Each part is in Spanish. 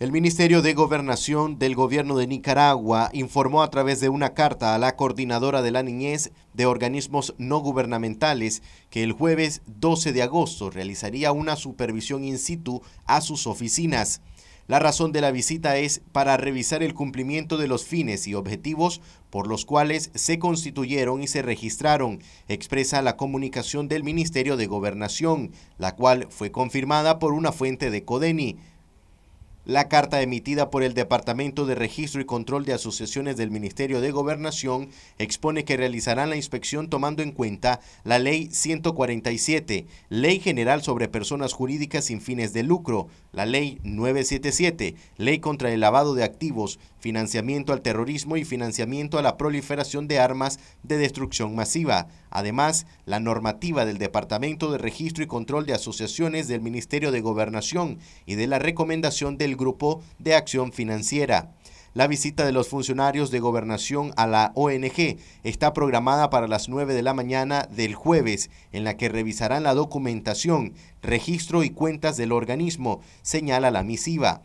El Ministerio de Gobernación del Gobierno de Nicaragua informó a través de una carta a la coordinadora de la niñez de organismos no gubernamentales que el jueves 12 de agosto realizaría una supervisión in situ a sus oficinas. La razón de la visita es para revisar el cumplimiento de los fines y objetivos por los cuales se constituyeron y se registraron, expresa la comunicación del Ministerio de Gobernación, la cual fue confirmada por una fuente de Codeni. La carta emitida por el Departamento de Registro y Control de Asociaciones del Ministerio de Gobernación expone que realizarán la inspección tomando en cuenta la Ley 147, Ley General sobre Personas Jurídicas sin fines de lucro, la Ley 977, Ley contra el lavado de activos, financiamiento al terrorismo y financiamiento a la proliferación de armas de destrucción masiva. Además, la normativa del Departamento de Registro y Control de Asociaciones del Ministerio de Gobernación y de la recomendación del Grupo de Acción Financiera. La visita de los funcionarios de gobernación a la ONG está programada para las 9 de la mañana del jueves, en la que revisarán la documentación, registro y cuentas del organismo, señala la misiva.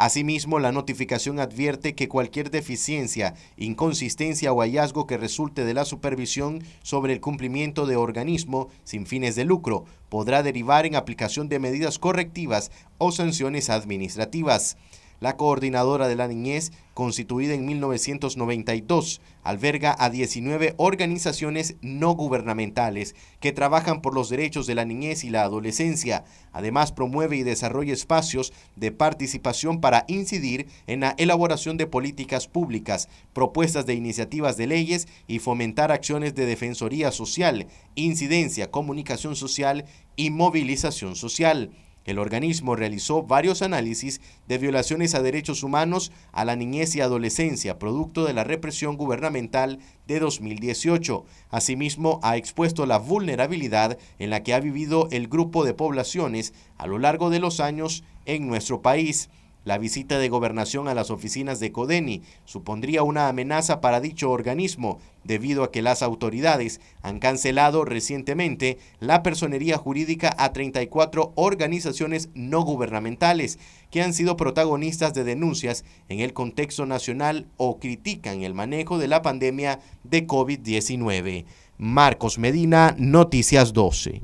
Asimismo, la notificación advierte que cualquier deficiencia, inconsistencia o hallazgo que resulte de la supervisión sobre el cumplimiento de organismo sin fines de lucro podrá derivar en aplicación de medidas correctivas o sanciones administrativas. La Coordinadora de la Niñez, constituida en 1992, alberga a 19 organizaciones no gubernamentales que trabajan por los derechos de la niñez y la adolescencia. Además, promueve y desarrolla espacios de participación para incidir en la elaboración de políticas públicas, propuestas de iniciativas de leyes y fomentar acciones de defensoría social, incidencia, comunicación social y movilización social. El organismo realizó varios análisis de violaciones a derechos humanos a la niñez y adolescencia, producto de la represión gubernamental de 2018. Asimismo, ha expuesto la vulnerabilidad en la que ha vivido el grupo de poblaciones a lo largo de los años en nuestro país. La visita de gobernación a las oficinas de Codeni supondría una amenaza para dicho organismo, debido a que las autoridades han cancelado recientemente la personería jurídica a 34 organizaciones no gubernamentales que han sido protagonistas de denuncias en el contexto nacional o critican el manejo de la pandemia de COVID-19. Marcos Medina, Noticias 12.